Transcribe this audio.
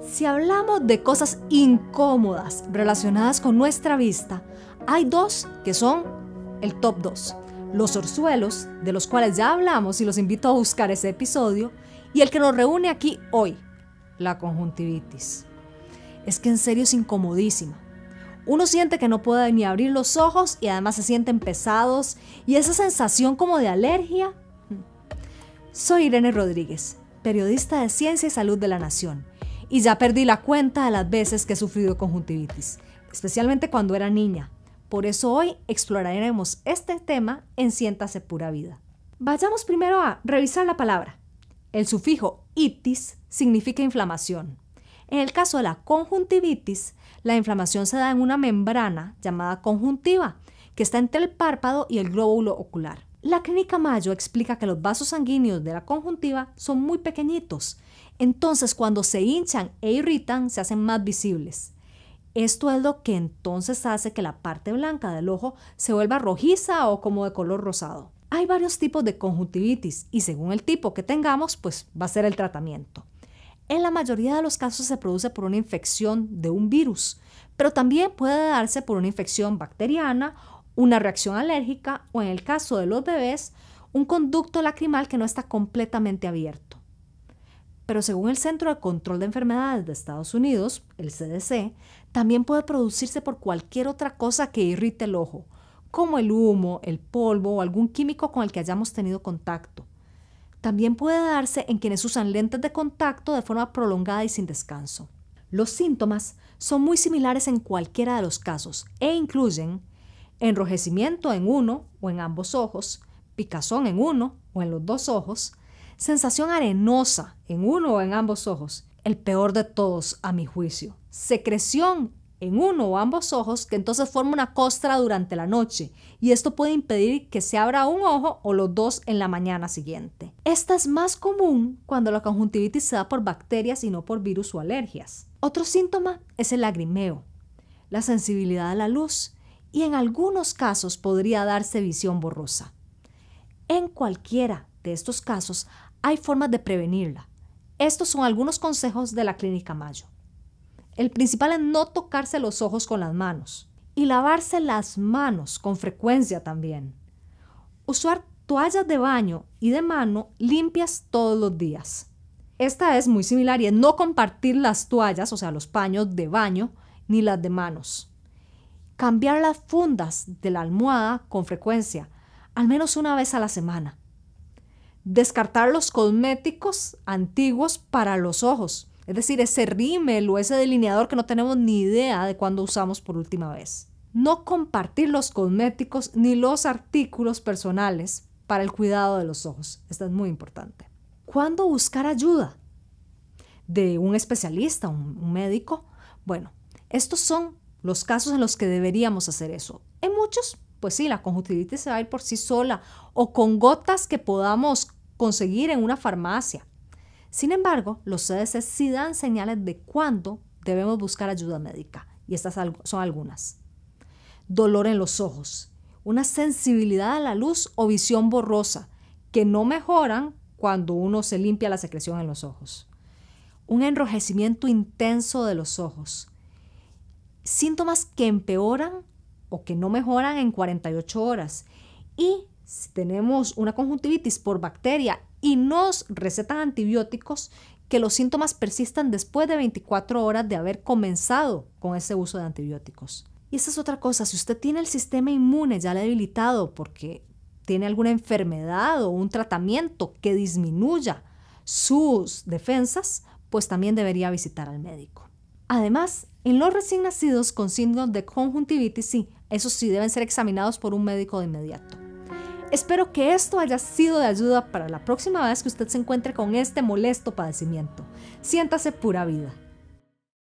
Si hablamos de cosas incómodas relacionadas con nuestra vista, hay dos que son el top 2. Los orzuelos, de los cuales ya hablamos y los invito a buscar ese episodio, y el que nos reúne aquí hoy, la conjuntivitis. Es que en serio es incomodísima. Uno siente que no puede ni abrir los ojos y además se sienten pesados y esa sensación como de alergia. Soy Irene Rodríguez, periodista de Ciencia y Salud de la Nación y ya perdí la cuenta de las veces que he sufrido conjuntivitis, especialmente cuando era niña. Por eso hoy exploraremos este tema en Siéntase Pura Vida. Vayamos primero a revisar la palabra. El sufijo itis significa inflamación. En el caso de la conjuntivitis, la inflamación se da en una membrana llamada conjuntiva, que está entre el párpado y el glóbulo ocular. La clínica Mayo explica que los vasos sanguíneos de la conjuntiva son muy pequeñitos entonces cuando se hinchan e irritan, se hacen más visibles. Esto es lo que entonces hace que la parte blanca del ojo se vuelva rojiza o como de color rosado. Hay varios tipos de conjuntivitis y según el tipo que tengamos, pues va a ser el tratamiento. En la mayoría de los casos se produce por una infección de un virus, pero también puede darse por una infección bacteriana, una reacción alérgica o en el caso de los bebés, un conducto lacrimal que no está completamente abierto pero según el Centro de Control de Enfermedades de Estados Unidos, el CDC, también puede producirse por cualquier otra cosa que irrite el ojo, como el humo, el polvo o algún químico con el que hayamos tenido contacto. También puede darse en quienes usan lentes de contacto de forma prolongada y sin descanso. Los síntomas son muy similares en cualquiera de los casos e incluyen enrojecimiento en uno o en ambos ojos, picazón en uno o en los dos ojos, sensación arenosa en uno o en ambos ojos, el peor de todos a mi juicio. Secreción en uno o ambos ojos que entonces forma una costra durante la noche y esto puede impedir que se abra un ojo o los dos en la mañana siguiente. Esta es más común cuando la conjuntivitis se da por bacterias y no por virus o alergias. Otro síntoma es el lagrimeo, la sensibilidad a la luz y en algunos casos podría darse visión borrosa. En cualquiera de estos casos hay formas de prevenirla. Estos son algunos consejos de la Clínica Mayo. El principal es no tocarse los ojos con las manos y lavarse las manos con frecuencia también. Usar toallas de baño y de mano limpias todos los días. Esta es muy similar y es no compartir las toallas, o sea, los paños de baño, ni las de manos. Cambiar las fundas de la almohada con frecuencia, al menos una vez a la semana descartar los cosméticos antiguos para los ojos, es decir, ese rímel o ese delineador que no tenemos ni idea de cuándo usamos por última vez. No compartir los cosméticos ni los artículos personales para el cuidado de los ojos. Esto es muy importante. ¿Cuándo buscar ayuda? De un especialista, un, médico. Bueno, estos son los casos en los que deberíamos hacer eso. En muchos, pues sí, la conjuntivitis se va a ir por sí sola o con gotas que podamos conseguir en una farmacia. Sin embargo, los CDC sí dan señales de cuándo debemos buscar ayuda médica, y estas son algunas. Dolor en los ojos, una sensibilidad a la luz o visión borrosa, que no mejoran cuando uno se limpia la secreción en los ojos. Un enrojecimiento intenso de los ojos. Síntomas que empeoran o que no mejoran en 48 horas. Y si tenemos una conjuntivitis por bacteria y nos recetan antibióticos, que los síntomas persistan después de 24 horas de haber comenzado con ese uso de antibióticos. Y esa es otra cosa, si usted tiene el sistema inmune ya debilitado porque tiene alguna enfermedad o un tratamiento que disminuya sus defensas, pues también debería visitar al médico. Además, en los recién nacidos con síndrome de conjuntivitis, sí, esos sí deben ser examinados por un médico de inmediato. Espero que esto haya sido de ayuda para la próxima vez que usted se encuentre con este molesto padecimiento. Siéntase pura vida.